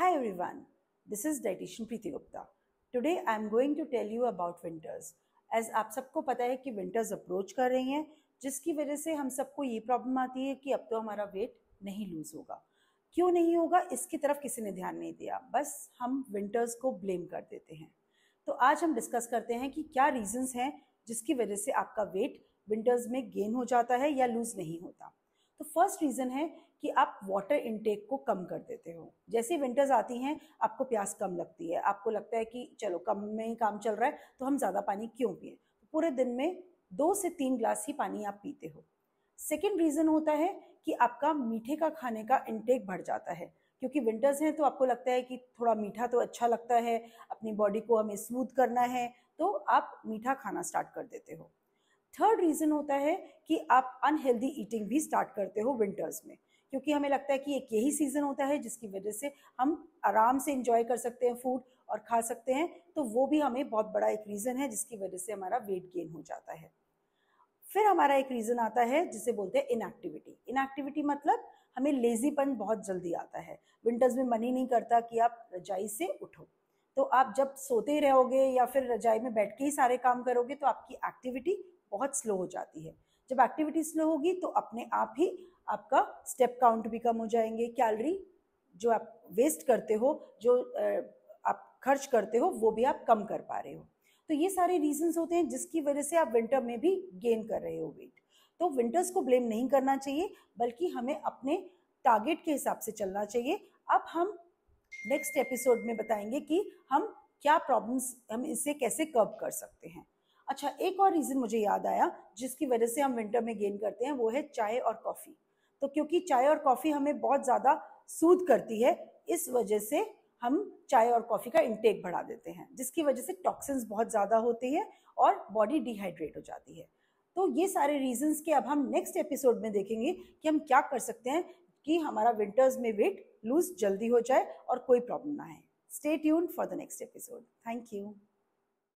Hi everyone, this is dietitian Preeti Gupta. Today I am going to tell you about winters. As आप सबको पता है कि winters approach कर रही हैं जिसकी वजह से हम सबको ये प्रॉब्लम आती है कि अब तो हमारा वेट नहीं लूज़ होगा क्यों नहीं होगा इसकी तरफ किसी ने ध्यान नहीं दिया बस हम विंटर्स को ब्लेम कर देते हैं तो आज हम डिस्कस करते हैं कि क्या रीजंस हैं जिसकी वजह से आपका वेट विंटर्स में गेन हो जाता है या लूज़ नहीं होता तो फर्स्ट रीज़न है कि आप वाटर इनटेक को कम कर देते हो जैसे विंटर्स आती हैं आपको प्यास कम लगती है आपको लगता है कि चलो कम में ही काम चल रहा है तो हम ज़्यादा पानी क्यों पिए तो पूरे दिन में दो से तीन ग्लास ही पानी आप पीते हो सेकेंड रीज़न होता है कि आपका मीठे का खाने का इनटेक बढ़ जाता है क्योंकि विंटर्स हैं तो आपको लगता है कि थोड़ा मीठा तो अच्छा लगता है अपनी बॉडी को हमें स्मूथ करना है तो आप मीठा खाना स्टार्ट कर देते हो थर्ड रीज़न होता है कि आप अनहेल्दी ईटिंग भी स्टार्ट करते हो विंटर्स में क्योंकि हमें लगता है कि एक यही सीज़न होता है जिसकी वजह से हम आराम से इंजॉय कर सकते हैं फूड और खा सकते हैं तो वो भी हमें बहुत बड़ा एक रीज़न है जिसकी वजह से हमारा वेट गेन हो जाता है फिर हमारा एक रीज़न आता है जिसे बोलते हैं इनएक्टिविटी इनएक्टिविटी मतलब हमें लेजीपन बहुत जल्दी आता है विंटर्स में मन ही नहीं करता कि आप रजाई से उठो तो आप जब सोते ही रहोगे या फिर रजाई में बैठ के ही सारे काम करोगे तो आपकी एक्टिविटी बहुत स्लो हो जाती है जब एक्टिविटी स्लो होगी तो अपने आप ही आपका स्टेप काउंट भी कम हो जाएंगे कैलरी जो आप वेस्ट करते हो जो आप खर्च करते हो वो भी आप कम कर पा रहे हो तो ये सारे रीजंस होते हैं जिसकी वजह से आप विंटर में भी गेन कर रहे हो वेट तो विंटर्स को ब्लेम नहीं करना चाहिए बल्कि हमें अपने टारगेट के हिसाब से चलना चाहिए अब हम नेक्स्ट एपिसोड में बताएंगे कि हम क्या प्रॉब्लम्स हम इसे कैसे कर्व कर सकते हैं अच्छा एक और रीज़न मुझे याद आया जिसकी वजह से हम विंटर में गेन करते हैं वो है चाय और कॉफ़ी तो क्योंकि चाय और कॉफ़ी हमें बहुत ज़्यादा सूद करती है इस वजह से हम चाय और कॉफ़ी का इंटेक बढ़ा देते हैं जिसकी वजह से टॉक्सिन्स बहुत ज़्यादा होती है और बॉडी डिहाइड्रेट हो जाती है तो ये सारे रीजंस के अब हम नेक्स्ट एपिसोड में देखेंगे कि हम क्या कर सकते हैं कि हमारा विंटर्स में वेट लूज जल्दी हो जाए और कोई प्रॉब्लम ना आए stay tune for the next episode thank you